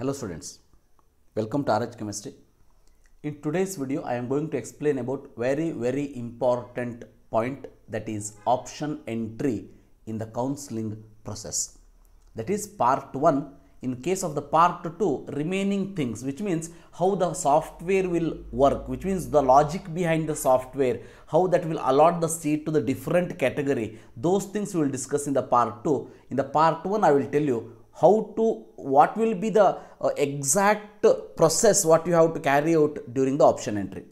Hello students, welcome to RH Chemistry. In today's video, I am going to explain about very very important point that is option entry in the counseling process. That is part 1. In case of the part 2, remaining things which means how the software will work which means the logic behind the software, how that will allot the seat to the different category. Those things we will discuss in the part 2. In the part 1, I will tell you how to what will be the uh, exact process what you have to carry out during the option entry.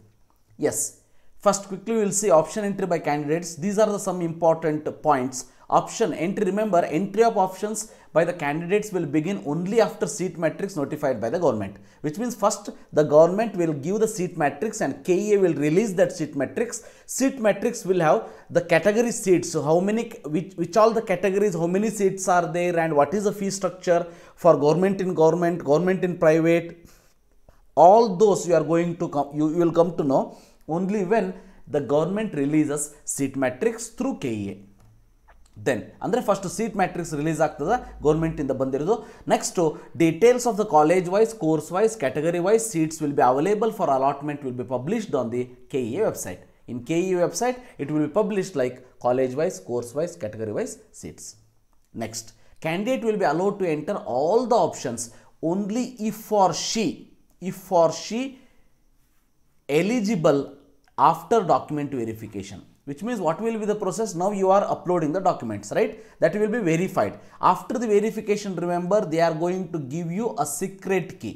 Yes, first quickly we will see option entry by candidates. These are the some important points Option entry, remember entry of options by the candidates will begin only after seat matrix notified by the government. Which means first the government will give the seat matrix and KEA will release that seat matrix. Seat matrix will have the category seats. So how many, which, which all the categories, how many seats are there and what is the fee structure for government in government, government in private. All those you are going to come, you, you will come to know only when the government releases seat matrix through KEA then under first seat matrix release act, the government in the bandirudu next details of the college wise course wise category wise seats will be available for allotment will be published on the kea website in kea website it will be published like college wise course wise category wise seats next candidate will be allowed to enter all the options only if for she if for she eligible after document verification which means what will be the process now you are uploading the documents right that will be verified after the verification remember they are going to give you a secret key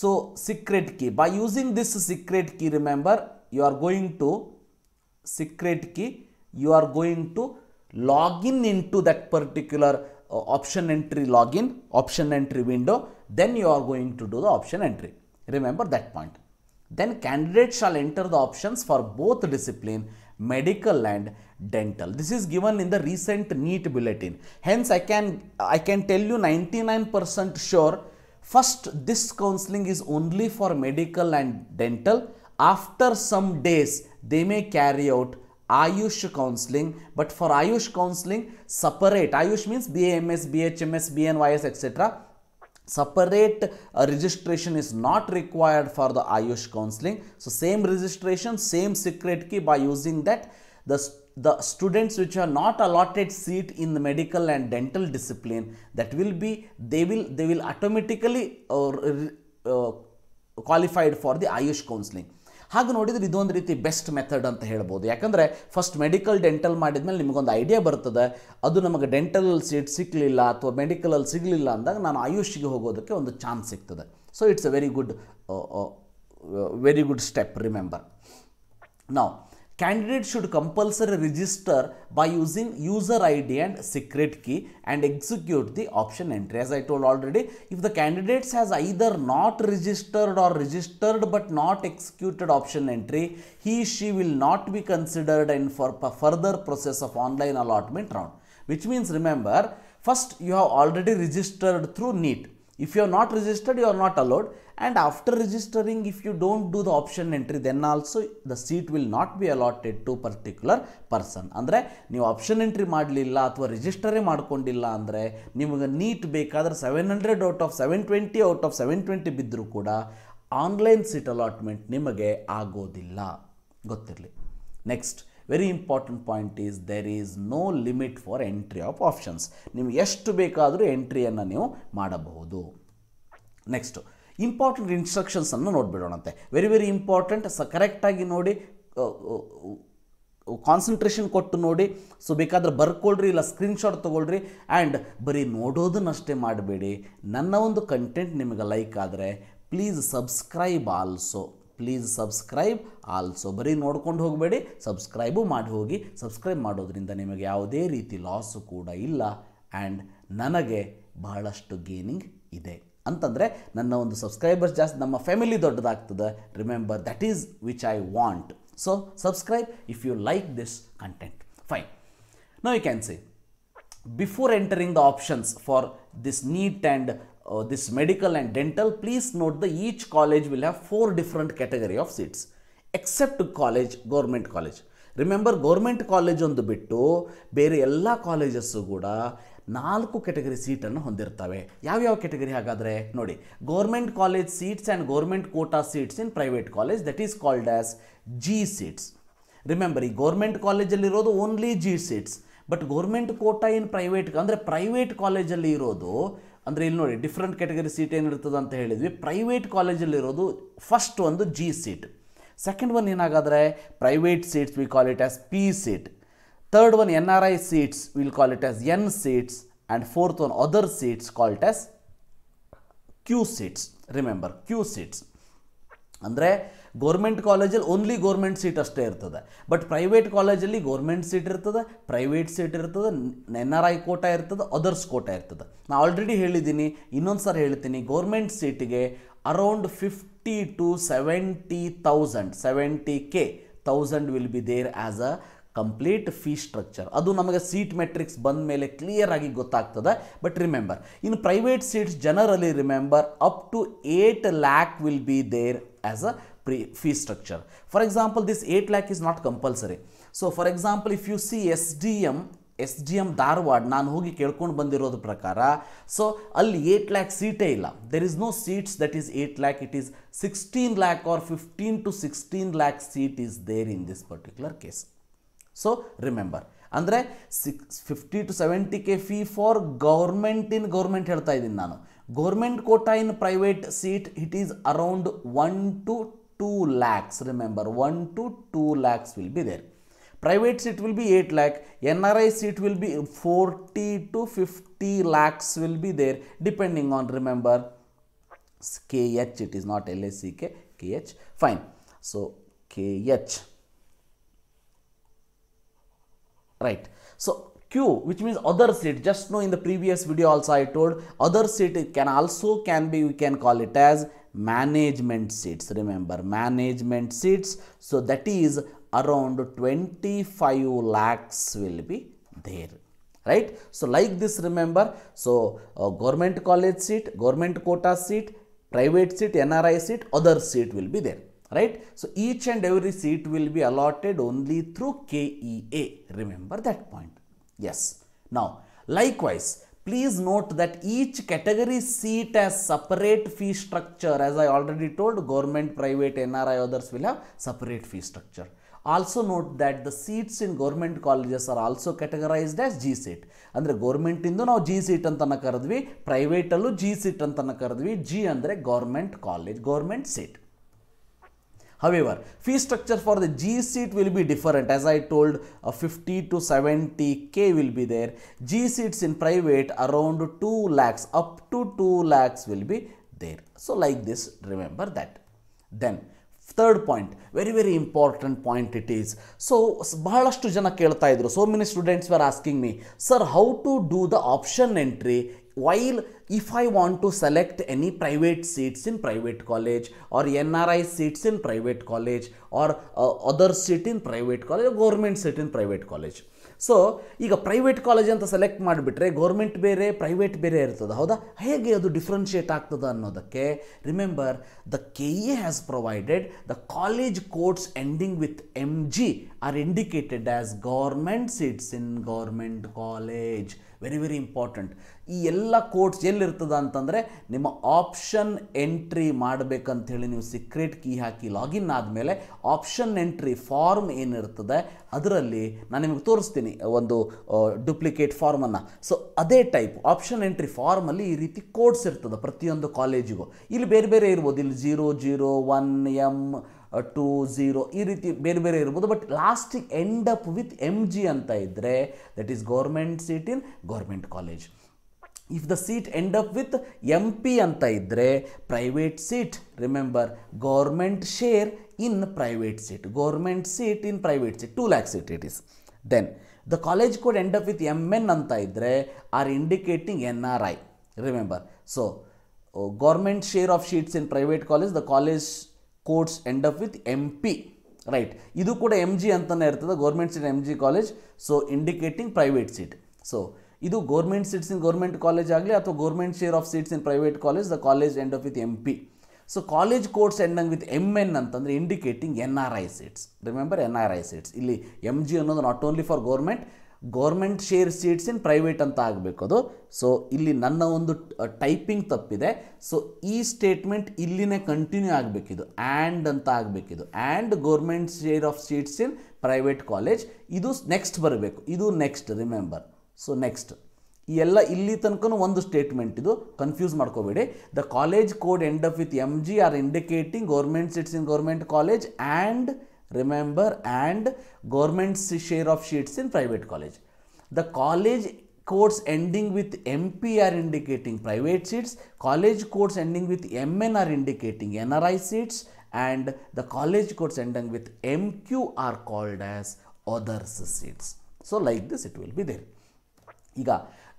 so secret key by using this secret key remember you are going to secret key you are going to log in into that particular uh, option entry login option entry window then you are going to do the option entry remember that point then candidate shall enter the options for both discipline medical and dental. This is given in the recent NEET bulletin. Hence, I can, I can tell you 99% sure, first this counseling is only for medical and dental. After some days, they may carry out Ayush counseling, but for Ayush counseling, separate. Ayush means BAMS, BHMS, BNYS, etc separate uh, registration is not required for the ayush counseling so same registration same secret key by using that the the students which are not allotted seat in the medical and dental discipline that will be they will they will automatically uh, uh, qualified for the ayush counseling ಹಾಗೆ ನೋಡಿದರೆ ಇದೊಂದು ರೀತಿ best method ಅಂತ ಹೇಳ್ಬೋದು ಯಾಕಂದರೆ first medical dental ಮಾಡಿದ್ಮೇಲೆ ನಿಮಗೊಂದು idea ಬರ್ತದೆ ಅದು ನಮಗೆ ಡೆಂಟಲಲ್ಲಿ ಸೀಟ್ ಸಿಗಲಿಲ್ಲ ಅಥವಾ ಮೆಡಿಕಲಲ್ಲಿ ಸಿಗಲಿಲ್ಲ ಅಂದಾಗ ನಾನು ಆಯುಷ್ಗೆ ಹೋಗೋದಕ್ಕೆ ಒಂದು ಚಾನ್ಸ್ ಸಿಗ್ತದೆ so it's a very good very good step remember ನಾವು Candidates should compulsorily register by using user ID and secret key and execute the option entry. As I told already, if the candidates has either not registered or registered but not executed option entry, he she will not be considered in for further process of online allotment round. Which means remember, first you have already registered through NEET. If you are not registered, you are not allowed. and after registering if you don't do the option entry then also the seat will not be allotted to particular person ಅಂದರೆ ನೀವು option entry ಮಾಡಲಿಲ್ಲ ಅಥವಾ ರಿಜಿಸ್ಟರೇ ಮಾಡ್ಕೊಂಡಿಲ್ಲ ಅಂದರೆ ನಿಮಗೆ NEET ಬೇಕಾದರೆ seven hundred out of seven twenty out of seven twenty ಬಿದ್ದರೂ ಕೂಡ ಆನ್ಲೈನ್ ಸೀಟ್ ಅಲಾಟ್ಮೆಂಟ್ ನಿಮಗೆ ಆಗೋದಿಲ್ಲ ಗೊತ್ತಿರಲಿ next very important point is there is no limit for entry of options ನಿಮ್ಗೆ ಎಷ್ಟು ಬೇಕಾದರೂ ಎಂಟ್ರಿಯನ್ನು ನೀವು ಮಾಡಬಹುದು ನೆಕ್ಸ್ಟು ಇಂಪಾರ್ಟೆಂಟ್ ಇನ್ಸ್ಟ್ರಕ್ಷನ್ಸನ್ನು ನೋಡಿಬಿಡೋಣಂತೆ ವೆರಿ ವೆರಿ ಇಂಪಾರ್ಟೆಂಟ್ ಸ ಕರೆಕ್ಟಾಗಿ ನೋಡಿ ಕಾನ್ಸಂಟ್ರೇಷನ್ ಕೊಟ್ಟು ನೋಡಿ ಸೊ ಬೇಕಾದರೆ ಬರ್ಕೊಳ್ರಿ ಇಲ್ಲ ಸ್ಕ್ರೀನ್ಶಾಟ್ ತೊಗೊಳ್ರಿ ಆ್ಯಂಡ್ ಬರೀ ನೋಡೋದನ್ನಷ್ಟೇ ಮಾಡಬೇಡಿ ನನ್ನ ಒಂದು ಕಂಟೆಂಟ್ ನಿಮಗೆ ಲೈಕ್ ಆದರೆ please subscribe also please subscribe also ಬರೀ ನೋಡ್ಕೊಂಡು ಹೋಗಬೇಡಿ ಸಬ್ಸ್ಕ್ರೈಬು ಮಾಡಿ ಹೋಗಿ ಸಬ್ಸ್ಕ್ರೈಬ್ ಮಾಡೋದ್ರಿಂದ ನಿಮಗೆ ಯಾವುದೇ ರೀತಿ ಲಾಸು ಕೂಡ ಇಲ್ಲ ಆ್ಯಂಡ್ ನನಗೆ ಬಹಳಷ್ಟು ಗೇನಿಂಗ್ ಇದೆ ಅಂತಂದರೆ ನನ್ನ ಒಂದು ಸಬ್ಸ್ಕ್ರೈಬರ್ಸ್ ಜಾಸ್ತಿ ನಮ್ಮ ಫ್ಯಾಮಿಲಿ ದೊಡ್ಡದಾಗ್ತದೆ remember that is which I want so subscribe if you like this content fine no you can see before entering the options for this NEET and this medical and dental please note the each college will have four different category of seats except college government college remember government college ಒಂದು ಬಿಟ್ಟು ಬೇರೆ ಎಲ್ಲ colleges ಕೂಡ ನಾಲ್ಕು category ಸೀಟನ್ನು ಹೊಂದಿರ್ತವೆ ಯಾವ್ಯಾವ category ಹಾಗಾದರೆ ನೋಡಿ government college seats and government quota seats in private college that is called as G seats remember ಈ ಗೌರ್ಮೆಂಟ್ ಕಾಲೇಜಲ್ಲಿರೋದು only G seats but government quota in private ಅಂದರೆ ಪ್ರೈವೇಟ್ ಕಾಲೇಜಲ್ಲಿ ಇರೋದು ಅಂದರೆ ಇಲ್ಲಿ ನೋಡಿ ಡಿಫ್ರೆಂಟ್ ಕೆಟಗರಿ ಸೀಟ್ ಏನಿರ್ತದೆ ಅಂತ ಹೇಳಿದ್ವಿ ಪ್ರೈವೇಟ್ ಕಾಲೇಜಲ್ಲಿರೋದು ಫಸ್ಟ್ ಒಂದು ಜಿ ಸೀಟ್ ಸೆಕೆಂಡ್ ಒನ್ ಏನಾಗಾದರೆ private seats we call it as P seat N R I seats will call it as N seats and fourth one other seats call it as Q seats remember Q seats ಅಂದರೆ government ಕಾಲೇಜಲ್ಲಿ only government seat ಅಷ್ಟೇ ಇರ್ತದೆ but private ಕಾಲೇಜಲ್ಲಿ government seat ಇರ್ತದೆ private seat ಇರ್ತದೆ N R I quota ಇರ್ತದೆ others Kota ಇರ್ತದೆ ನಾನು ಆಲ್ರೆಡಿ ಹೇಳಿದ್ದೀನಿ ಇನ್ನೊಂದು ಸರಿ ಹೇಳ್ತೀನಿ ಗೌರ್ಮೆಂಟ್ ಸೀಟಿಗೆ around fifty to seventy thousand seventy K thousand will be there as a complete fee structure ಅದು ನಮಗೆ ಸೀಟ್ ಮೆಟ್ರಿಕ್ಸ್ ಬಂದ ಮೇಲೆ ಕ್ಲಿಯರ್ ಆಗಿ ಗೊತ್ತಾಗ್ತದೆ ಬಟ್ ರಿಮೆಂಬರ್ ಇನ್ನು private seats generally remember up to eight lakh will be there as a pre fee structure for example this eight lakh is not compulsory so for example if you see S D M S D M Dharwad ನಾನು ಹೋಗಿ ಕೇಳ್ಕೊಂಡು ಬಂದಿರೋದ್ರ ಪ್ರಕಾರ so ಅಲ್ಲಿ eight lakh ಸೀಟೇ ಇಲ್ಲ there is no seats that is eight lakh it is sixteen lakh or fifteen to sixteen lakh seat is there in this particular case so remember ಅಂದರೆ six fifty to seventy K fee for government in government ಹೇಳ್ತಾ ಇದ್ದೀನಿ ನಾನು government quota in private seat it is around one to two lakhs remember one to two lakhs will be there private seat will be eight lac N R I seat will be forty to fifty lakhs will be there depending on remember K H it is not L S C K K H fine so K H right so q which means other seat just know in the previous video also i told other seat can also can be we can call it as management seats remember management seats so that is around 25 lakhs will be there right so like this remember so uh, government college seat government quota seat private seat nri seat other seat will be there right? So, each and every seat will be allotted only through KEA. Remember that point. Yes. Now, likewise, please note that each category seat has separate fee structure. As I already told, government, private, NRI, others will have separate fee structure. Also note that the seats in government colleges are also categorized as G seat. government ಅಂದರೆ now G-seat seat ಅಂತನ private ಪ್ರೈವೇಟಲ್ಲೂ G-seat ಅಂತನ ಕರೆದ್ವಿ G ಅಂದರೆ government college, government seat. However, fee structure for the G seat will be different as I told uh, 50 to 70k will be there. G seats in private around 2 lakhs up to 2 lakhs will be there. So like this remember that. Then third point very very important point it is so ಬಹಳಷ್ಟು ಜನ ಕೇಳ್ತಾ ಇದ್ರು so many students were asking me sir how to do the option entry while if I want to select any private seats in private college or NRI seats in private college or uh, other seat in private college or government seat in private college. So ಈಗ private college ಅಂತ select ಮಾಡಿಬಿಟ್ರೆ government ಬೇರೆ private ಬೇರೆ ಇರ್ತದೆ ಹೌದಾ ಹೇಗೆ ಅದು differentiate ಆಗ್ತದೆ ಅನ್ನೋದಕ್ಕೆ remember the K A has provided the college codes ending with M G R indicated as government seats in government college very very important ಈ ಎಲ್ಲ ಕೋಡ್ಸ್ ಎಲ್ಲಿರ್ತದ ಅಂತಂದರೆ ನಿಮ್ಮ ಆಪ್ಷನ್ ಎಂಟ್ರಿ ಮಾಡಬೇಕಂಥೇಳಿ ನೀವು ಸೀಕ್ರೆಟ್ ಕೀ ಹಾಕಿ ಲಾಗಿನ್ ಆದಮೇಲೆ ಆಪ್ಷನ್ ಎಂಟ್ರಿ ಫಾರ್ಮ್ ಏನಿರ್ತದೆ ಅದರಲ್ಲಿ ನಾನು ನಿಮಗೆ ತೋರಿಸ್ತೀನಿ ಒಂದು ಡುಪ್ಲಿಕೇಟ್ ಫಾರ್ಮನ್ನು ಸೊ ಅದೇ ಟೈಪ್ ಆಪ್ಷನ್ ಎಂಟ್ರಿ ಫಾರ್ಮಲ್ಲಿ ಈ ರೀತಿ ಕೋಡ್ಸ್ ಇರ್ತದೆ ಪ್ರತಿಯೊಂದು ಕಾಲೇಜಿಗೂ ಇಲ್ಲಿ ಬೇರೆ ಬೇರೆ ಇರ್ಬೋದು ಇಲ್ಲಿ zero zero one M two zero ಈ ರೀತಿ ಬೇರೆ ಬೇರೆ ಇರ್ಬೋದು ಬಟ್ ಲಾಸ್ಟಿಗೆ end up with M G ಅಂತ ಇದ್ದರೆ that is government seat in government college if the seat end up with M P ಅಂತ ಇದ್ದರೆ private seat remember government share in private seat government seat in private seat two lakh seat it is then the college code end up with M N ಅಂತ ಇದ್ದರೆ R indicating N R I remember so government share of seats in private college the college codes end up with M P right ಇದು ಕೂಡ M G ಅಂತಲೇ ಇರ್ತದೆ government seat M G college so indicating private seat so ಇದು government seats in government college ಆಗಲಿ ಅಥವಾ government share of seats in private college the college end up with M P so college codes ending with M N ಅಂತಂದರೆ indicating N R I seats remember N R I seats ಇಲ್ಲಿ M G ಅನ್ನೋದು not only for government government share seats in private ಅಂತ ಆಗಬೇಕು ಅದು so ಇಲ್ಲಿ ನನ್ನ ಒಂದು typing ತಪ್ಪಿದೆ ಸೊ ಈ ಸ್ಟೇಟ್ಮೆಂಟ್ ಇಲ್ಲಿನೇ ಕಂಟಿನ್ಯೂ ಆಗಬೇಕಿದು ಆ್ಯಂಡ್ ಅಂತ ಆಗಬೇಕಿದು and government share of seats in private college ಇದು ನೆಕ್ಸ್ಟ್ ಬರಬೇಕು ಇದು ನೆಕ್ಸ್ಟ್ ರಿಮೆಂಬರ್ ಸೊ ನೆಕ್ಸ್ಟ್ ಈ ಎಲ್ಲ ಇಲ್ಲಿ ತನಕ ಒಂದು ಸ್ಟೇಟ್ಮೆಂಟ್ ಇದು ಕನ್ಫ್ಯೂಸ್ ಮಾಡ್ಕೋಬೇಡಿ the college code end up with M G R indicating government seats in government college and remember and government's share of seats in private college. The college codes ending with MP are indicating private seats, college codes ending with MN are indicating NRI seats and the college codes ending with MQ are called as others seats. So like this it will be there. ಈಗ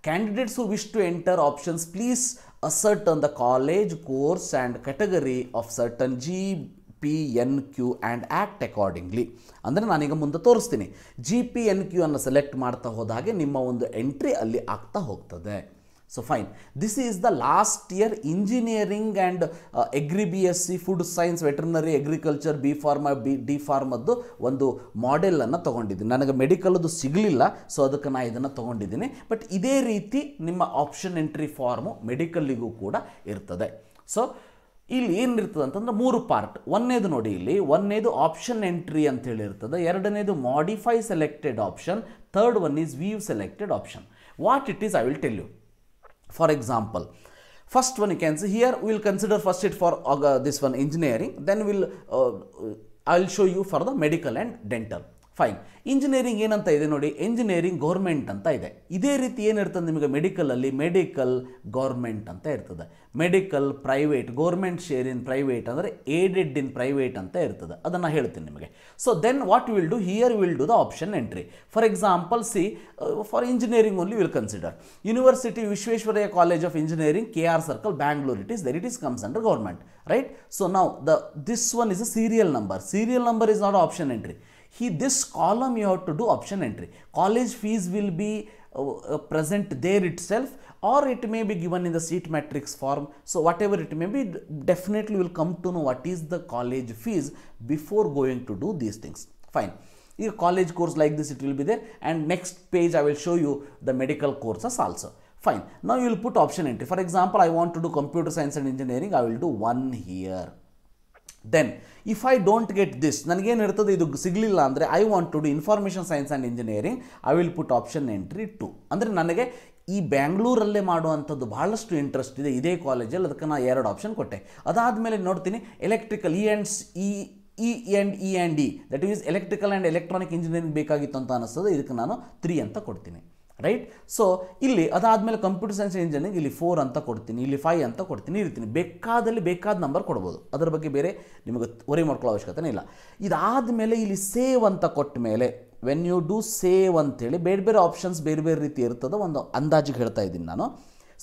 candidates who wish to enter options please ascertain the college course and category of certain G P N Q and act accordingly ಅಂದರೆ ನಾನೀಗ ಮುಂದೆ ತೋರಿಸ್ತೀನಿ G P N Q ಅನ್ನು select ಮಾಡ್ತಾ ಹೋದಾಗೆ ನಿಮ್ಮ ಒಂದು ಎಂಟ್ರಿ ಅಲ್ಲಿ ಆಗ್ತಾ ಹೋಗ್ತದೆ so fine this is the last year engineering and agri B S C food science veterinary agriculture B pharma B D ಫಾರ್ಮದ್ದು ಒಂದು ಮಾಡೆಲನ್ನು ತೊಗೊಂಡಿದ್ದೀನಿ ನನಗೆ ಮೆಡಿಕಲ್ದು ಸಿಗಲಿಲ್ಲ ಸೊ ಅದಕ್ಕೆ ನಾನು ಇದನ್ನು ತೊಗೊಂಡಿದ್ದೀನಿ ಬಟ್ ಇದೇ ರೀತಿ ನಿಮ್ಮ ಆಪ್ಷನ್ ಎಂಟ್ರಿ ಫಾರ್ಮು ಮೆಡಿಕಲ್ಲಿಗೂ ಕೂಡ ಇರ್ತದೆ ಸೊ ಇಲ್ಲಿ ಏನಿರ್ತದೆ ಅಂತಂದ್ರೆ ಮೂರು ಪಾರ್ಟ್ ಒಂದನೇದು ನೋಡಿ ಇಲ್ಲಿ ಒಂದನೇದು ಆಪ್ಷನ್ ಎಂಟ್ರಿ ಅಂತ ಹೇಳಿರ್ತದೆ ಎರಡನೇದು modify selected option third one is view selected option what it is I will tell you for example first one you can see here will consider first it for this one engineering then will I will show you for the medical and dental fine engineering ಏನಂತ ಇದೆ ನೋಡಿ engineering government ಅಂತ ಇದೆ ಇದೇ ರೀತಿ ಏನಿರ್ತದೆ ನಿಮಗೆ ಮೆಡಿಕಲಲ್ಲಿ medical government ಅಂತ ಇರ್ತದೆ medical private government share in private ಅಂದರೆ ಏಡೆಡ್ ಇನ್ ಪ್ರೈವೇಟ್ ಅಂತ ಇರ್ತದೆ ಅದನ್ನು ಹೇಳ್ತೀನಿ ನಿಮಗೆ so then what will do here will do the option entry for example see for engineering only will consider university Visvesvaraya college of engineering K R circle Bangalore it is there it is comes under government right so ನಾವು the this one is a serial number serial number is not option entry He, this column you have to do option entry. College fees will be uh, uh present there itself or it may be given in the sheet matrix form. So, whatever it may be definitely will come to know what is the college fees before going to do these things. Fine. Your college course like this it will be there and next page I will show you the medical courses also. Fine. Now, you will put option entry. For example, I want to do computer science and engineering. I will do one here. Then if I don't get this ನನಗೇನು ಇರ್ತದೆ ಇದು ಸಿಗಲಿಲ್ಲ ಅಂದರೆ I want to do information science and engineering I will put option entry two ಅಂದರೆ ನನಗೆ ಈ ಬ್ಯಾಂಗ್ಳೂರಲ್ಲೇ ಮಾಡುವಂಥದ್ದು ಭಾಳಷ್ಟು ಇಂಟ್ರೆಸ್ಟ್ ಇದೆ ಇದೇ ಕಾಲೇಜಲ್ಲಿ ಅದಕ್ಕೆ ನಾನು ಎರಡು ಆಪ್ಷನ್ ಕೊಟ್ಟೆ ಅದಾದಮೇಲೆ ನೋಡ್ತೀನಿ electrical E and E E and E and E that means electrical and electronic engineering ಬೇಕಾಗಿತ್ತು ಅಂತ ಅನ್ನಿಸ್ತದೆ ಇದಕ್ಕೆ ನಾನು ತ್ರೀ ಅಂತ ಕೊಡ್ತೀನಿ ರೈಟ್ ಸೊ ಇಲ್ಲಿ ಅದಾದಮೇಲೆ ಕಂಪ್ಯೂಟರ್ ಸೈನ್ಸ್ ಇಂಜಿನಿಯರಿಂಗ್ ಇಲ್ಲಿ ಫೋರ್ ಅಂತ ಕೊಡ್ತೀನಿ ಇಲ್ಲಿ ಫೈವ್ ಅಂತ ಕೊಡ್ತೀನಿ ಇರ್ತೀನಿ ಬೇಕಾದಲ್ಲಿ ಬೇಕಾದ ನಂಬರ್ ಕೊಡ್ಬೋದು ಅದರ ಬಗ್ಗೆ ಬೇರೆ ನಿಮಗೆ ವರಿ ಮಾಡ್ಕೊಳ್ಳೋ ಅವಶ್ಯಕತೆ ಇಲ್ಲ ಇದಾದ ಮೇಲೆ ಇಲ್ಲಿ ಸೇವ್ ಅಂತ ಕೊಟ್ಟ ಮೇಲೆ ವೆನ್ ಯು ಡೂ ಸೇವ್ ಅಂತೇಳಿ ಬೇರೆ ಬೇರೆ ಆಪ್ಷನ್ಸ್ ಬೇರೆ ಬೇರೆ ರೀತಿ ಇರ್ತದೆ ಒಂದು ಅಂದಾಜಿಗೆ ಹೇಳ್ತಾ ಇದ್ದೀನಿ ನಾನು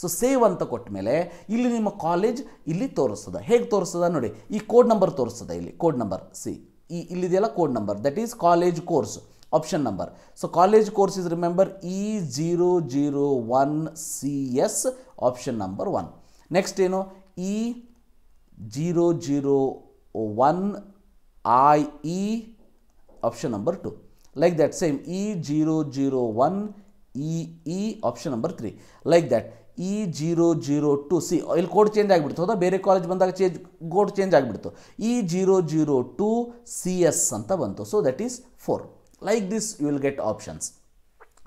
ಸೊ ಸೇವ್ ಅಂತ ಕೊಟ್ಟ ಮೇಲೆ ಇಲ್ಲಿ ನಿಮ್ಮ ಕಾಲೇಜ್ ಇಲ್ಲಿ ತೋರಿಸ್ತದೆ ಹೇಗೆ ತೋರಿಸ್ತದೆ ನೋಡಿ ಈ ಕೋಡ್ ನಂಬರ್ ತೋರಿಸ್ತದೆ ಇಲ್ಲಿ ಕೋಡ್ ನಂಬರ್ ಸಿ ಈ ಇಲ್ಲಿದೆಯಲ್ಲ code number that is college course option number so college course is remember E zero zero one C S option number one next ಏನು E zero zero one I E option number two like that same E zero zero one E option number three like that E zero zero two C ಇಲ್ಲಿ code change ಆಗಿಬಿಡ್ತು ಅದ ಬೇರೆ college ಬಂದಾಗ change code change ಆಗಿಬಿಡ್ತು E zero zero two C S ಅಂತ ಬಂತು so that is four Like this you will get options.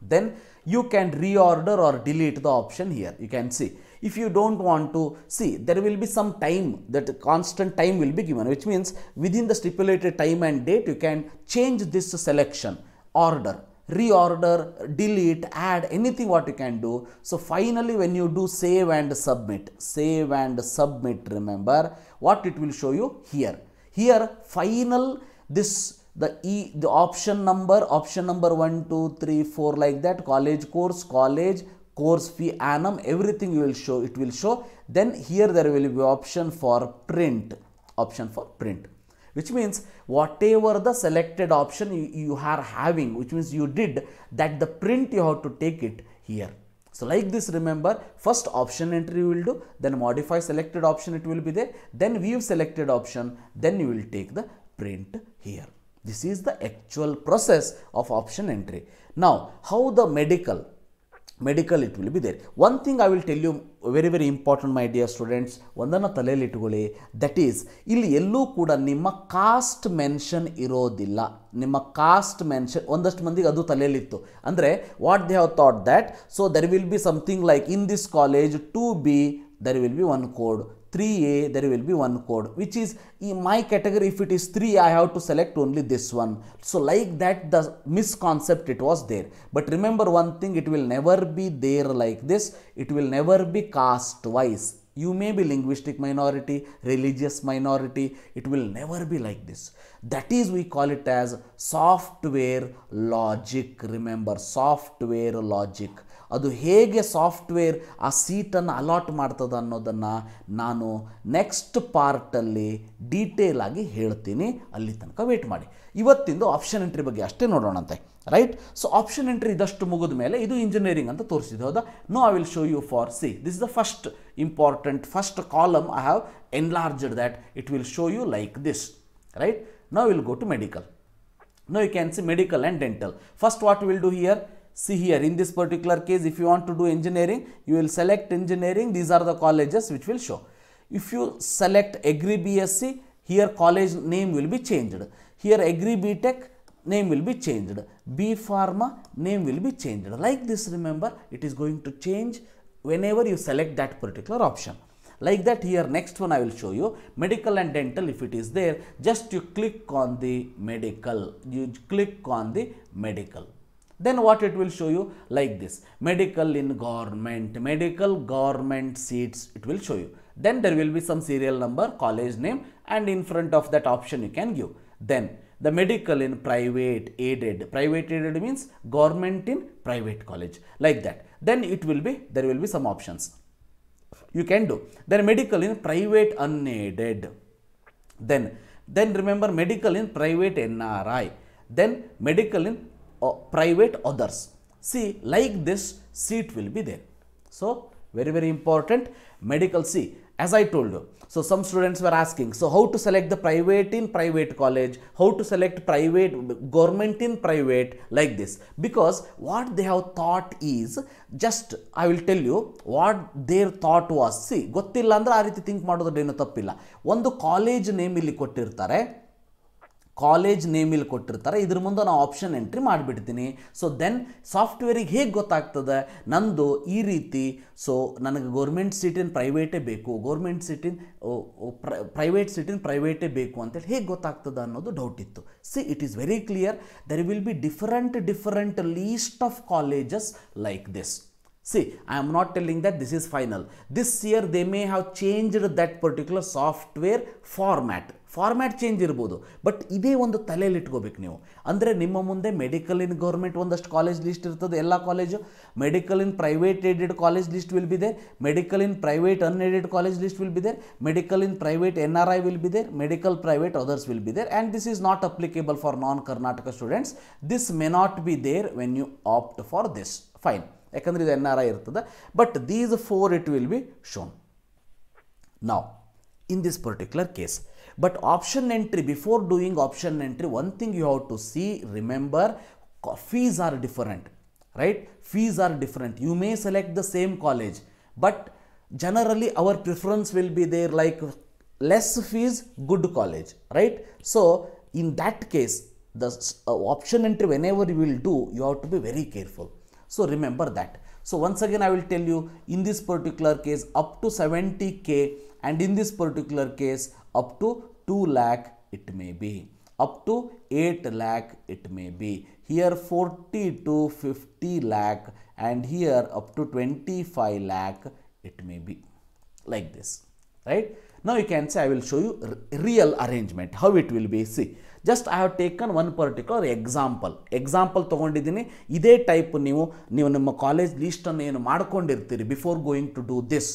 Then you can reorder or delete the option here. You can see if you don't want to see there will be some time that constant time will be given which means within the stipulated time and date you can change this selection order reorder delete add anything what you can do so finally when you do save and submit save and submit remember what it will show you here here final this the e the option number option number one two three four like that college course college course fee annum everything you will show it will show then here there will be option for print option for print which means whatever the selected option you, you are having which means you did that the print you have to take it here so like this remember first option entry you will do then modify selected option it will be there then view selected option then you will take the print here this is the actual process of option entry ನಾವು how the medical medical it will be there one thing I will tell you very very important my dear students ಒಂದನ್ನು ತಲೆಯಲ್ಲಿ ಇಟ್ಕೊಳ್ಳಿ that is ಇಲ್ಲಿ ಎಲ್ಲೂ ಕೂಡ ನಿಮ್ಮ cost mention ಇರೋದಿಲ್ಲ ನಿಮ್ಮ ಕಾಸ್ಟ್ ಮೆನ್ಷನ್ ಒಂದಷ್ಟು ಮಂದಿಗೆ ಅದು ತಲೆಯಲ್ಲಿತ್ತು ಅಂದರೆ what they have thought that so there will be something like in this college to be there will be one code 3a there will be one code which is in my category if it is 3 i have to select only this one so like that the misconcept it was there but remember one thing it will never be there like this it will never be caste wise you may be linguistic minority religious minority it will never be like this that is we call it as software logic remember software logic ಅದು ಹೇಗೆ software ಆ ಸೀಟನ್ನು allot ಮಾಡ್ತದೆ ಅನ್ನೋದನ್ನು ನಾನು next ಪಾರ್ಟಲ್ಲಿ detail ಆಗಿ ಹೇಳ್ತೀನಿ ಅಲ್ಲಿ ತನಕ ವೇಟ್ ಮಾಡಿ ಇವತ್ತಿಂದು ಆಪ್ಷನ್ ಎಂಟ್ರಿ ಬಗ್ಗೆ ಅಷ್ಟೇ ನೋಡೋಣಂತೆ ರೈಟ್ ಸೊ ಆಪ್ಷನ್ ಎಂಟ್ರಿ ಇದಷ್ಟು ಮುಗಿದ ಮೇಲೆ ಇದು ಇಂಜಿನಿಯರಿಂಗ್ ಅಂತ ತೋರಿಸಿದೆ ಹೌದಾ no I will show you for see this the first important first column I have enlarged that it will show you like this right no will go to medical no you can see medical and dental first what will do here see here in this particular case if you want to do engineering you will select engineering these are the colleges which will show if you select agri bsc here college name will be changed here agri btech name will be changed b pharma name will be changed like this remember it is going to change whenever you select that particular option like that here next one I will show you medical and dental if it is there just you click on the medical you click on the medical then what it will show you like this medical in government medical government seats it will show you then there will be some serial number college name and in front of that option you can give then the medical in private aided private aided means government in private college like that then it will be there will be some options you can do then medical in private unaided then then remember medical in private nri then medical in uh, private others. See, like this seat will be there. So, very, very important medical C as I told you. So some students were asking, so how to select the private in private college, how to select private, government in private like this. Because what they have thought is, just I will tell you what their thought was. See, ಗೊತ್ತಿಲ್ಲ ಅಂದ್ರೆ ಆ ರೀತಿ think ಮಾಡೋದ್ರಲ್ಲಿ One the college name name ಇಲ್ಲಿ ಕೊಟ್ಟಿರ್ತಾರೆ college ನೇಮಿಲ್ಲಿ ಕೊಟ್ಟಿರ್ತಾರೆ ಇದ್ರ ಮುಂದೆ ನಾನು ಆಪ್ಷನ್ ಎಂಟ್ರಿ ಮಾಡಿಬಿಡ್ತೀನಿ ಸೊ ದೆನ್ ಸಾಫ್ಟ್ವೇರಿಗೆ ಹೇಗೆ ಗೊತ್ತಾಗ್ತದೆ ನಂದು ಈ ರೀತಿ ಸೊ ನನಗೆ ಗೌರ್ಮೆಂಟ್ ಸೀಟಿನ ಪ್ರೈವೇಟೇ ಬೇಕು ಗೌರ್ಮೆಂಟ್ ಸೀಟಿನ ಪ್ರೈವೇಟ್ ಸೀಟಿನ ಪ್ರೈವೇಟೇ ಬೇಕು ಅಂತೇಳಿ ಹೇಗೆ ಗೊತ್ತಾಗ್ತದೆ ಅನ್ನೋದು ಡೌಟ್ ಇತ್ತು see it is very clear there will be different different list of colleges like this see I am not telling that this is final this year they may have changed that particular software format format change ಇರ್ಬೋದು but ಇದೇ ಒಂದು ತಲೆಯಲ್ಲಿ ಇಟ್ಕೋಬೇಕು ನೀವು ಅಂದರೆ ನಿಮ್ಮ ಮುಂದೆ medical in government ಒಂದಷ್ಟು ಕಾಲೇಜ್ ಲಿಸ್ಟ್ ಇರ್ತದೆ ಎಲ್ಲ college medical in private aided college list will be there medical in private unaided college list will be there medical in private N R I will be there medical private others will be there and this is not applicable for non Karnataka students this may not be there when you opt for this fine ಯಾಕಂದರೆ ಇದು N R I ಇರ್ತದೆ but these four it will be shown ನಾವು in this particular case But option entry, before doing option entry, one thing you have to see, remember, fees are different, right? Fees are different. You may select the same college, but generally our preference will be there like less fees, good college, right? So, in that case, the uh, option entry whenever you will do, you have to be very careful. So, remember that. So, once again I will tell you in this particular case up to 70k and in this particular case up to 2 lakh it may be up to 8 lakh it may be here 40 to 50 lakh and here up to 25 lakh it may be like this right now you can say i will show you real arrangement how it will be see just I have taken one particular example example ತೊಗೊಂಡಿದ್ದೀನಿ ಇದೇ type ನೀವು ನೀವು ನಿಮ್ಮ college ಲೀಸ್ಟನ್ನು ಏನು ಮಾಡ್ಕೊಂಡಿರ್ತೀರಿ Before going to do this.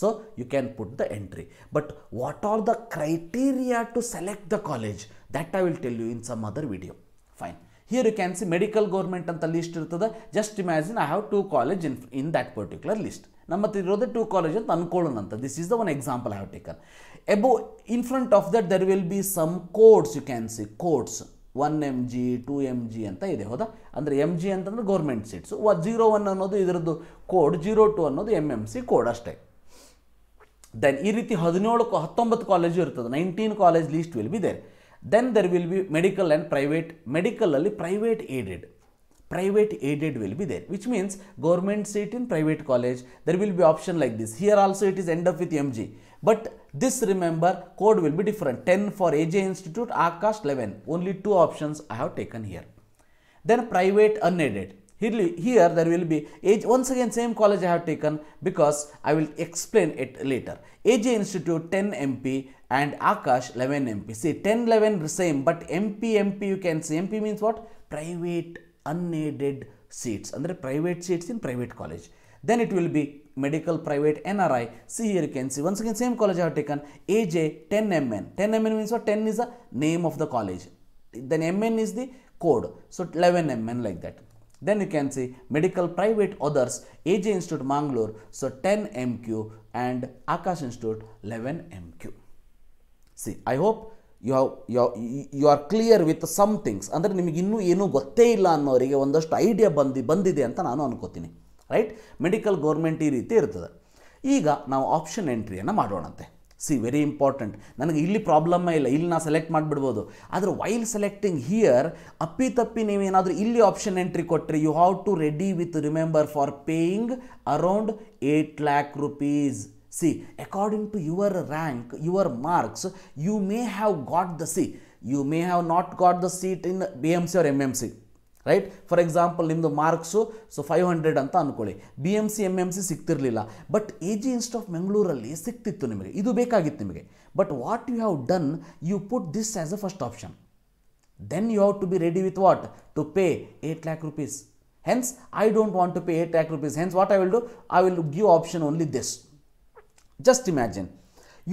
So you can put the entry but what are the criteria to select the college that I will tell you in some other video fine here you can see medical government ಅಂತ list ಇರ್ತದೆ just imagine I have two college in in that particular list ನಮ್ಮ ಹತ್ರ ಇರೋದೇ two college ಅಂತ ಅನ್ಕೊಳ್ಳೋಣ ಅಂತ this is the one example I have taken above in front of that there will be some codes you can see codes one M G two M G ಅಂತ ಇದೆ ಹೌದಾ ಅಂದರೆ ಎಮ್ ಜಿ ಅಂತಂದರೆ government seats zero one ಅನ್ನೋದು ಇದರದ್ದು code zero two ಅನ್ನೋದು M M C code ಅಷ್ಟೇ then iriti hadinolku hatombat college irutadu 19 college list will be there then there will be medical and private medical alli private aided private aided will be there which means government seat in private college there will be option like this here also it is end up with mg but this remember code will be different 10 for aj institute akash 11 only two options i have taken here then private unaided here there will be AJ, once again same college I have taken because I will explain it later. AJ Institute 10 MP and Akash 11 MP. See 10, 11 same but MP, MP you can see. MP means what? Private unaided seats. Under private seats in private college. Then it will be medical private NRI. See here you can see once again same college I have taken AJ 10 MN. 10 MN means what? 10 is the name of the college. Then MN is the code. So 11 MN like that. Then you can see medical private others, AJ Institute Mangalore, so 10 MQ and Akash Institute 11 MQ. See, I hope you have you you are clear with some things ಅಂದರೆ ನಿಮಗೆ ಇನ್ನೂ ಏನೂ ಗೊತ್ತೇ ಇಲ್ಲ ಅನ್ನೋರಿಗೆ ಒಂದಷ್ಟು idea ಬಂದು ಬಂದಿದೆ ಅಂತ ನಾನು ಅನ್ಕೋತೀನಿ ರೈಟ್ ಮೆಡಿಕಲ್ ಗೌರ್ಮೆಂಟ್ ಈ ರೀತಿ ಇರ್ತದೆ ಈಗ ನಾವು ಆಪ್ಷನ್ ಎಂಟ್ರಿಯನ್ನು ಮಾಡೋಣಂತೆ ಸಿ ವೆರಿ ಇಂಪಾರ್ಟೆಂಟ್ ನನಗೆ ಇಲ್ಲಿ ಪ್ರಾಬ್ಲಮ್ಮೇ ಇಲ್ಲ ಇಲ್ಲಿ ನಾನು ಸೆಲೆಕ್ಟ್ ಮಾಡಿಬಿಡ್ಬೋದು ಆದರೆ ವೈಲ್ ಸೆಲೆಕ್ಟಿಂಗ್ ಹಿಯರ್ ಅಪ್ಪಿ ತಪ್ಪಿ ನೀವೇನಾದರೂ ಇಲ್ಲಿ ಆಪ್ಷನ್ ಎಂಟ್ರಿ ಕೊಟ್ಟರೆ you have to ready with remember for paying around eight lakh rupees see according to your rank your marks you may have got the see you may have not got the seat in B M C R M M C right for example ನಿಮ್ಮದು marks so five hundred ಅಂತ ಅಂದ್ಕೊಳ್ಳಿ B M C M M C ಸಿಗ್ತಿರಲಿಲ್ಲ but A G institute of ಮೆಂಗಳೂರಲ್ಲಿ ಸಿಕ್ತಿತ್ತು ನಿಮಗೆ ಇದು ಬೇಕಾಗಿತ್ತು ನಿಮಗೆ but what you have done you put this as a first option then you have to be ready with what to pay eight lakh rupees hence I don't want to pay eight lakh rupees hence what I will do I will give option only this just imagine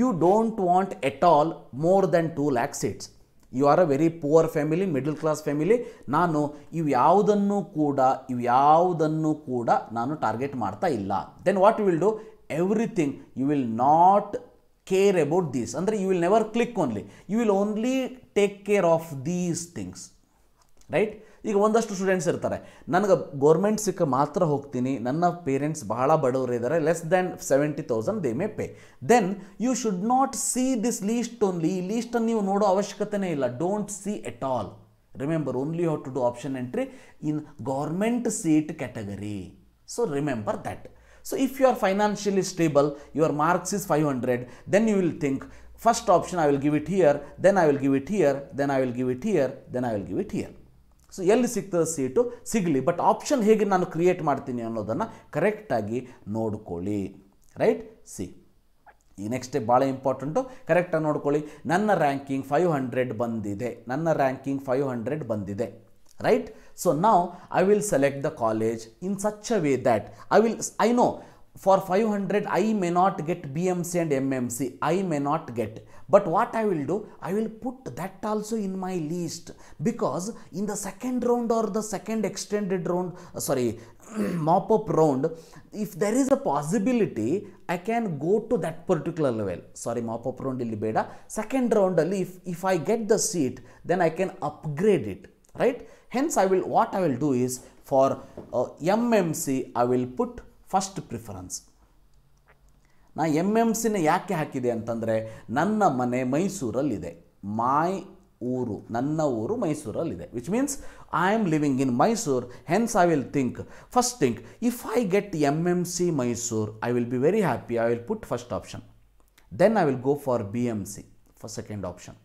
you don't want at all more than two lakh seats you are a very poor family middle class family ನಾನು ಇವು ಯಾವುದನ್ನು ಕೂಡ ಇವು ಯಾವುದನ್ನು ಕೂಡ ನಾನು target ಮಾಡ್ತಾ ಇಲ್ಲ then what you will do everything you will not care about these ಅಂದರೆ you will never click only you will only take care of these things right ಈಗ ಒಂದಷ್ಟು ಸ್ಟೂಡೆಂಟ್ಸ್ ಇರ್ತಾರೆ ನನಗೆ ಗೌರ್ಮೆಂಟ್ ಸಿಕ್ಕ ಮಾತ್ರ ಹೋಗ್ತೀನಿ ನನ್ನ ಪೇರೆಂಟ್ಸ್ ಬಹಳ ಬಡವರು ಇದ್ದಾರೆ less than seventy thousand they may pay then you should not see this list only ಈ ಲೀಸ್ಟನ್ನು ನೀವು ನೋಡೋ ಅವಶ್ಯಕತೆನೇ ಇಲ್ಲ don't see at all remember only how to do option entry in government seat category so remember that so if you are financially stable your marks is five hundred then you will think first option I will give it here then I will give it here then I will give it here then I will give it here so ಎಲ್ಲಿ ಸಿಗ್ತದೆ seat ಸಿಗಲಿ but option ಹೇಗೆ ನಾನು create ಮಾಡ್ತೀನಿ ಅನ್ನೋದನ್ನು ಕರೆಕ್ಟಾಗಿ ನೋಡ್ಕೊಳ್ಳಿ right see ಈ ನೆಕ್ಸ್ಟ್ ಭಾಳ ಇಂಪಾರ್ಟೆಂಟು ಕರೆಕ್ಟಾಗಿ ನೋಡ್ಕೊಳ್ಳಿ ನನ್ನ ರ್ಯಾಂಕಿಂಗ್ ಫೈವ್ ಹಂಡ್ರೆಡ್ ಬಂದಿದೆ ನನ್ನ ರ್ಯಾಂಕಿಂಗ್ ಫೈವ್ ಹಂಡ್ರೆಡ್ ಬಂದಿದೆ ರೈಟ್ ಸೊ ನಾವು I will select the college in such a way that I will I know for 500 I may not get BMC and MMC, I may not get. But what I will do, I will put that also in my list because in the second round or the second extended round, uh, sorry, mop up round, if there is a possibility, I can go to that particular level. Sorry, mop up round illi beda. Second round alli, if, if I get the seat, then I can upgrade it, right? Hence, I will, what I will do is for uh, MMC, I will put first preference ನಾ M M ಸಿನ ಯಾಕೆ ಹಾಕಿದೆ ಅಂತಂದರೆ ನನ್ನ ಮನೆ ಮೈಸೂರಲ್ಲಿದೆ ಮೈ ಊರು ನನ್ನ ಊರು ಮೈಸೂರಲ್ಲಿದೆ which means I am living in Mysuru hence I will think first think if I get M M C Mysuru I will be very happy I will put first option then I will go for B M C first second option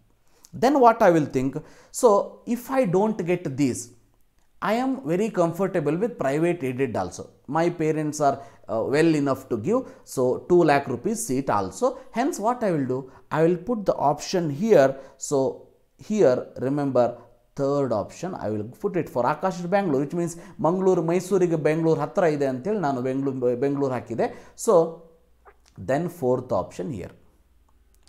then what I will think so if I don't get these I am very comfortable with private aided also. My parents are uh, well enough to give, so 2 lakh rupees seat also. Hence, what I will do? I will put the option here. So, here remember third option I will put it for Akash to Bangalore which means Mangalore Mysore Bangalore ಹತ್ರ until ಅಂತೇಳಿ ನಾನು Bengaluru Bengaluru So then fourth option here.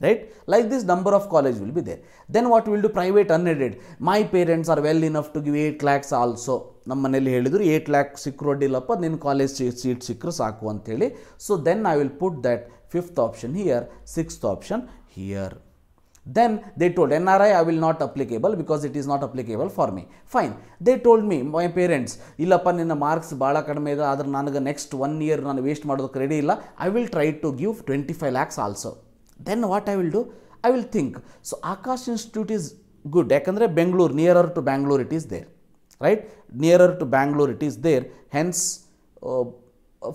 right like this number of college will be there then what will do private unaided my parents are well enough to give 8 lakhs also ನಮ್ಮ ಮನೇಲಿ ಹೇಳಿದ್ರು eight lac ಸಿಕ್ಕಿರೋಡ್ಡಿಲ್ಲಪ್ಪ ನಿನ್ನ college seat ಸಿಕ್ಕರು ಸಾಕು ಅಂಥೇಳಿ so then i will put that fifth option here sixth option here then they told NRI I will not applicable because it is not applicable for me. Fine. They told me, my parents, illappa ನಿನ್ನ marks baala kadme idu ಆದರೆ ನನಗೆ next one year nan waste ಮಾಡೋದಕ್ಕೆ ready illa i will try to give 25 lakhs also then what I will do? I will think. So, Akash Institute is good ಯಾಕಂದರೆ Bengaluru nearer to Bangalore it is there right nearer to Bangalore it is there hence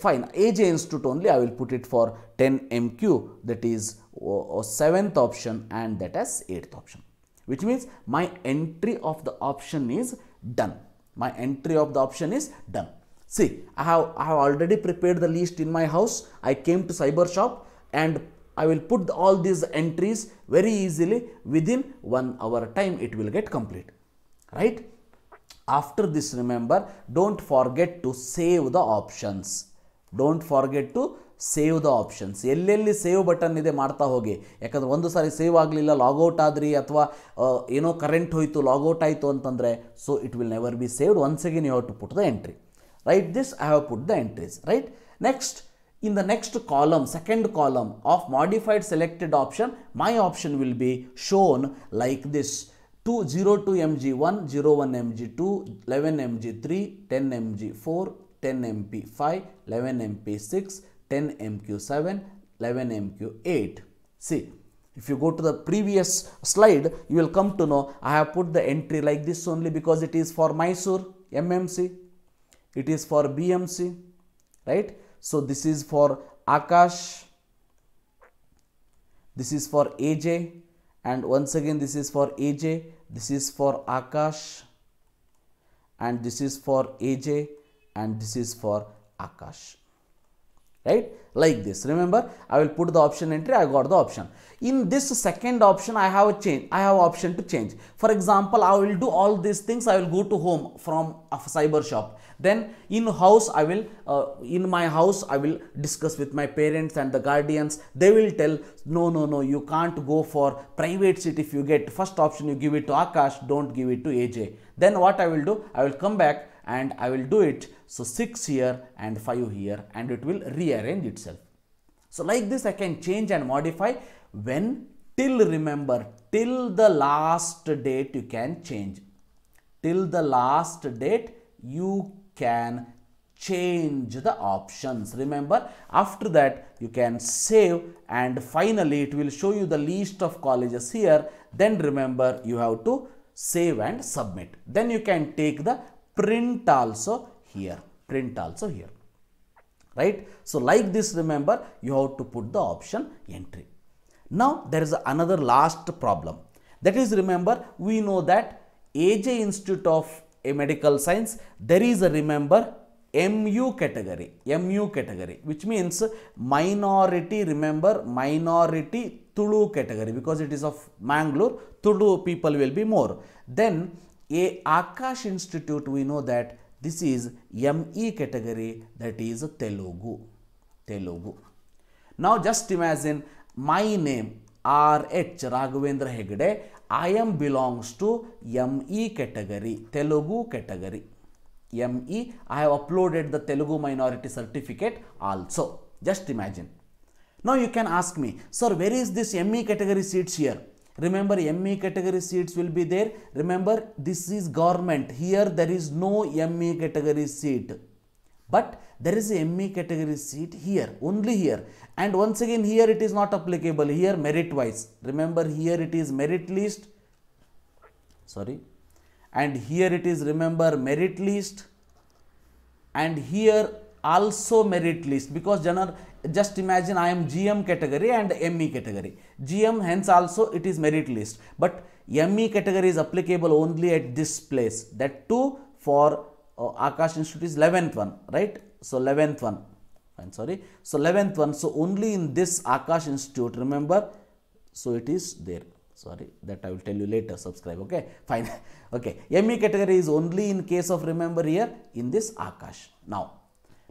fine A J institute only I will put it for ten M Q that is seventh option and that as option which means my entry of the option is done. My entry of the option is done. See, I have, I have already prepared the list in my house. I came to cyber shop and I will put all these entries very easily within one hour time it will get complete, right? After this remember, don't forget to save the options. Don't forget to save the options ಎಲ್ಲೆಲ್ಲಿ save button ಇದೆ ಮಾಡ್ತಾ ಹೋಗಿ ಯಾಕಂದರೆ ಒಂದು ಸಾರಿ save ಆಗಲಿಲ್ಲ logout ಆದ್ರಿ ಅಥವಾ ಏನೋ ಕರೆಂಟ್ ಹೋಯಿತು ಲಾಗೌಟ್ ಆಯಿತು ಅಂತಂದರೆ so it will never be saved once again you have to put the entry right this I have put the entries right next in the next column, second column of modified selected option, my option will be shown like this. 202 mg1, 01 mg2, 11 mg3, 10 mg4, 10 mp5, 11 mp6, 10 mq7, 11 mq8. See, if you go to the previous slide, you will come to know I have put the entry like this only because it is for Mysore MMC, it is for BMC, right? So this is for Akash, this is for AJ and once again this is for AJ, this is for Akash and this is for AJ and this is for Akash right like this remember i will put the option entry i got the option in this second option i have a change i have option to change for example i will do all these things i will go to home from a cyber shop then in house i will uh, in my house i will discuss with my parents and the guardians they will tell no no no you can't go for private seat if you get first option you give it to akash don't give it to aj then what i will do i will come back and I will do it so 6 here and 5 here and it will rearrange itself. So like this I can change and modify when till remember till the last date you can change till the last date you can change the options remember after that you can save and finally it will show you the list of colleges here then remember you have to save and submit then you can take the print also here, print also here, right. So, like this remember you have to put the option entry. Now, there is another last problem that is remember we know that AJ Institute of Medical Science there is a remember MU category, MU category, which means minority, remember minority Tulu category because it is of Mangalore, Tulu people will be more. Then a Akash Institute, we know that this is ME category, that is Telugu. Telugu. Now just imagine my name RH Raghavendra Hegde, I am belongs to ME category, Telugu category. ME, I have uploaded the Telugu minority certificate also. Just imagine. Now you can ask me, sir, where is this ME category seats here? Remember ME category seats will be there. Remember this is government. Here there is no ME category seat. But there is a ME category seat here, only here. And once again here it is not applicable, here merit wise. Remember here it is merit list, sorry. And here it is remember merit list. And here also merit list because general just imagine I am GM category and ME category. GM hence also it is merit list but ME category is applicable only at this place that too for uh, Akash Institute is 11th one right. So 11th one I'm sorry. So 11th one so only in this Akash Institute remember so it is there sorry that I will tell you later subscribe okay fine okay ME category is only in case of remember here in this Akash now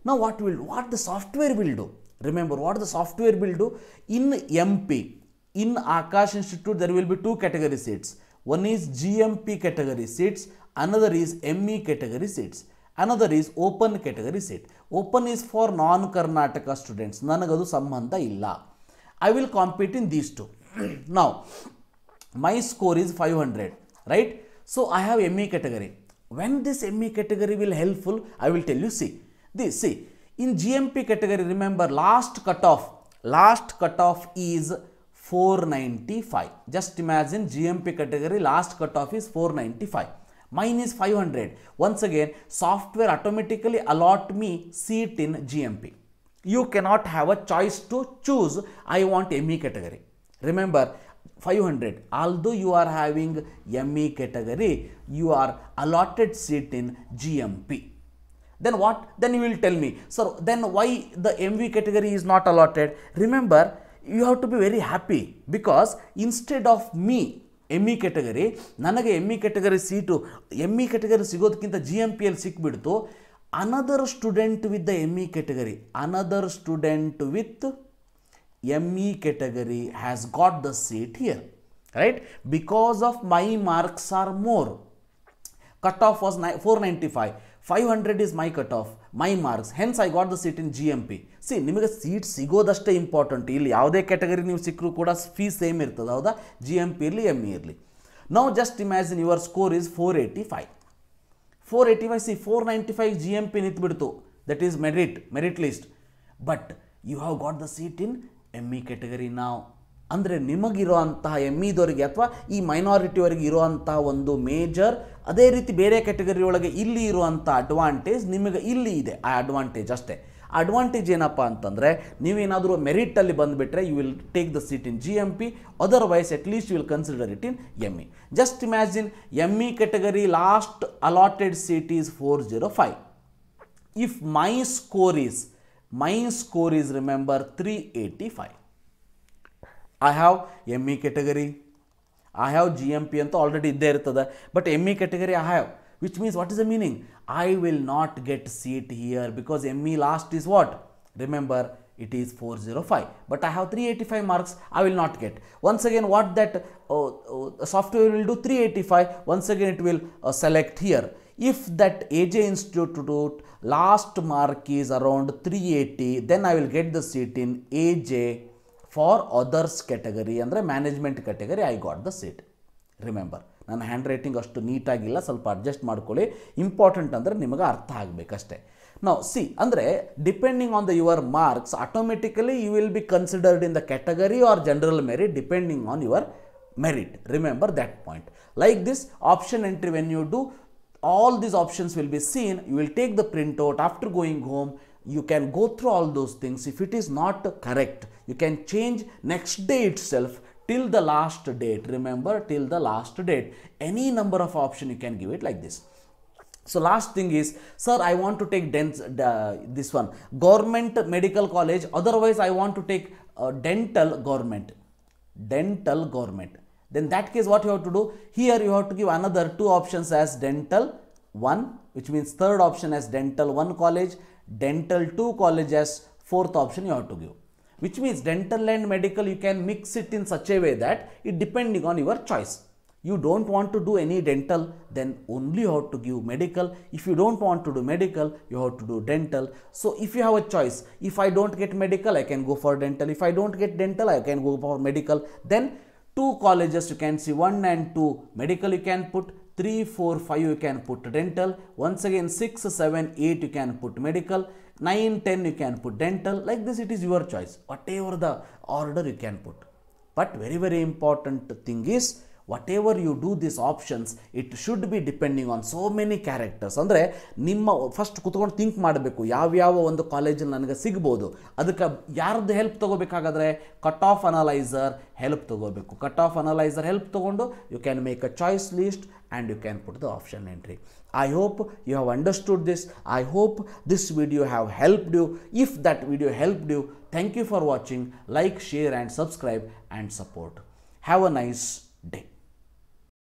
now what will what the software will do? Remember what the software will do in MP. In Akash Institute there will be two category seats. One is GMP category seats, another is ME category seats. Another is open category seat. Open is for non-Karnataka students. Nanagadu Sambandha illa. I will compete in these two. now, my score is 500, right? So, I have ME category. When this ME category will helpful, I will tell you, see this, see, in GMP category, remember last cutoff, last cutoff is 495. Just imagine GMP category, last cutoff is 495. Mine is 500. Once again, software automatically allot me seat in GMP. You cannot have a choice to choose, I want ME category. Remember, 500 although you are having ME category you are allotted seat in GMP then what then you will tell me sir then why the mv category is not allotted remember you have to be very happy because instead of me M E category ನನಗೆ M E category seat M E category ಸಿಗೋದಕ್ಕಿಂತ G M P ಎಲ್ಲಿ ಸಿಕ್ಬಿಡ್ತು another student with the M E category another student with M E category has got the seat here right because of my marks are more cut off was ನೈ four ninety five 500 of my marks hence I got the seat in G M P see ನಿಮಗೆ seat ಸಿಗೋದಷ್ಟೇ important ಇಲ್ಲಿ ಯಾವುದೇ category ನೀವು ಸಿಕ್ಕರೂ ಕೂಡ fees same ಇರ್ತದೆ ಹೌದಾ ಜಿ ಎಮ್ ಪಿ ಇರಲಿ ಎಮ್ ಇ ಇರಲಿ ನಾವು just imagine your score is four eighty five four eighty five see four ninety five G M P ನಿಂತ್ಬಿಡ್ತು that is merit merit list but you have got the seat in M E category ನಾವು ಅಂದರೆ ನಿಮಗಿರುವಂತಹ ಅಂತಹ M e ಇದವರಿಗೆ ಅಥವಾ ಈ ಮೈನಾರಿಟಿವರೆಗೆ ಇರುವಂತಹ ಒಂದು major ಅದೇ ರೀತಿ ಬೇರೆ ಕ್ಯಾಟಗರಿ ಒಳಗೆ ಇಲ್ಲಿ ಇರುವಂಥ ಅಡ್ವಾಂಟೇಜ್ ನಿಮಗೆ ಇಲ್ಲಿ ಇದೆ ಆ ಅಡ್ವಾಂಟೇಜ್ ಅಷ್ಟೇ ಅಡ್ವಾಂಟೇಜ್ ಏನಪ್ಪ ಅಂತಂದರೆ ನೀವೇನಾದರೂ ಮೆರಿಟಲ್ಲಿ ಬಂದುಬಿಟ್ರೆ you will take the seat in G M P otherwise at least you will consider it in M E just imagine M E category last allotted seat is four zero five if my score is my score is remember three eighty five I have ME category. I have GMP and already there. But ME category I have. Which means what is the meaning? I will not get seat here because ME last is what? Remember it is 405. But I have 385 marks I will not get. Once again what that uh, uh, software will do 385. Once again it will uh, select here. If that AJ Institute last mark is around 380, then I will get the seat in AJ for others category ಅಂದರೆ management category I got the seat remember ನನ್ನ handwriting ಅಷ್ಟು ನೀಟಾಗಿಲ್ಲ ಸ್ವಲ್ಪ adjust ಮಾಡ್ಕೊಳ್ಳಿ important ಅಂದರೆ ನಿಮಗೆ ಅರ್ಥ ಆಗಬೇಕಷ್ಟೇ ನಾವು ಸಿ ಅಂದರೆ depending on the your marks automatically you will be considered in the category or general merit depending on your merit remember that point like this option entry when you do these options will will seen seen will will the print printout after going home you can go through all those things. If it is not correct, you can change next day itself till the last date. Remember, till the last date. Any number of option you can give it like this. So last thing is, sir, I want to take dense, uh, this one, government medical college. Otherwise, I want to take uh, dental government, dental government. Then that case, what you have to do here, you have to give another two options as dental one, which means third option as dental one college, dental 2 colleges fourth option you have to give. Which means dental and medical you can mix it in such a way that it depending on your choice. You don't want to do any dental then only you have to give medical. If you don't want to do medical you have to do dental. So if you have a choice if I don't get medical I can go for dental. If I don't get dental I can go for medical. Then two colleges you can see one and two medical you can put 3, 4, 5 you can put dental, once again 6, 7, 8 you can put medical, 9, 10 you can put dental, like this it is your choice, whatever the order you can put. But very very important thing is ever you do this options it should be depending on so many characters ಅಂದರೆ ನಿಮ್ಮ first ಕುತ್ಕೊಂಡು think ಮಾಡಬೇಕು ಯಾವ್ಯಾವ ಒಂದು ಕಾಲೇಜಲ್ಲಿ ನನಗೆ ಸಿಗ್ಬೋದು ಅದಕ್ಕೆ ಯಾರ್ದು ಹೆಲ್ಪ್ ತೊಗೋಬೇಕಾದ್ರೆ ಕಟ್ ಆಫ್ ಅನಲೈಸರ್ ಹೆಲ್ಪ್ ತೊಗೋಬೇಕು ಕಟ್ ಆಫ್ ಅನಲೈಸರ್ ಹೆಲ್ಪ್ ತೊಗೊಂಡು you can make a choice list and you can put the option entry I hope you have understood this I hope this video have helped you if that video helped you thank you for watching like share and subscribe and support have a nice day